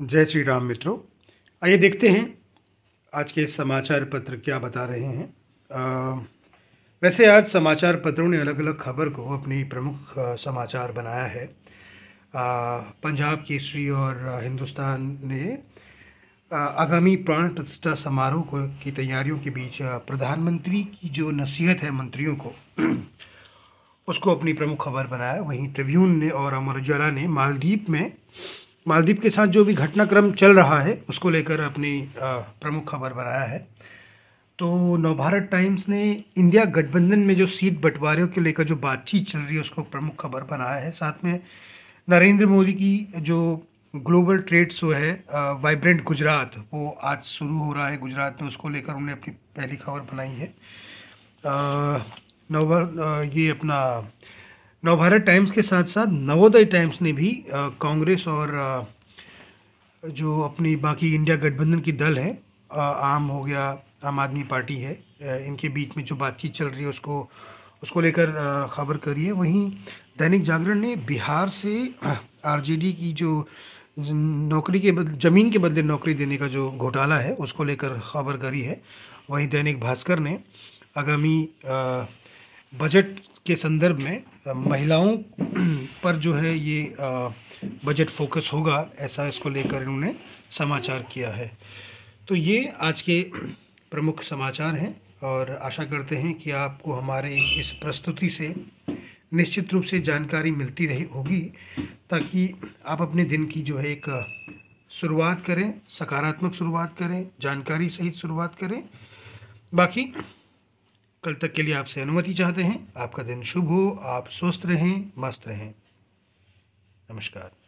जय श्री राम मित्रों आइए देखते हैं आज के समाचार पत्र क्या बता रहे हैं आ, वैसे आज समाचार पत्रों ने अलग अलग खबर को अपनी प्रमुख समाचार बनाया है आ, पंजाब केसरी और हिंदुस्तान ने आगामी प्राण प्रतिष्ठा समारोह को की तैयारियों के बीच प्रधानमंत्री की जो नसीहत है मंत्रियों को उसको अपनी प्रमुख खबर बनाया वहीं ट्रिब्यून ने और अमर उजाला ने मालदीप में मालदीप के साथ जो भी घटनाक्रम चल रहा है उसको लेकर अपनी प्रमुख खबर बनाया है तो नवभारत टाइम्स ने इंडिया गठबंधन में जो सीट बंटवारे को लेकर जो बातचीत चल रही है उसको प्रमुख खबर बनाया है साथ में नरेंद्र मोदी की जो ग्लोबल ट्रेड शो है वाइब्रेंट गुजरात वो आज शुरू हो रहा है गुजरात में उसको लेकर उन्होंने अपनी पहली खबर बनाई है नवभर ये अपना नवभारत टाइम्स के साथ साथ नवोदय टाइम्स ने भी कांग्रेस और आ, जो अपनी बाकी इंडिया गठबंधन की दल है आ, आम हो गया आम आदमी पार्टी है आ, इनके बीच में जो बातचीत चल रही है उसको उसको लेकर खबर करी है वहीं दैनिक जागरण ने बिहार से आरजेडी की जो नौकरी के बदले ज़मीन के बदले नौकरी देने का जो घोटाला है उसको लेकर खबर करी है वहीं दैनिक भास्कर ने आगामी बजट के संदर्भ में महिलाओं पर जो है ये बजट फोकस होगा ऐसा इसको लेकर इन्होंने समाचार किया है तो ये आज के प्रमुख समाचार हैं और आशा करते हैं कि आपको हमारे इस प्रस्तुति से निश्चित रूप से जानकारी मिलती रही होगी ताकि आप अपने दिन की जो है एक शुरुआत करें सकारात्मक शुरुआत करें जानकारी सहित शुरुआत करें बाकी कल तक के लिए आपसे अनुमति चाहते हैं आपका दिन शुभ हो आप स्वस्थ रहें मस्त रहें नमस्कार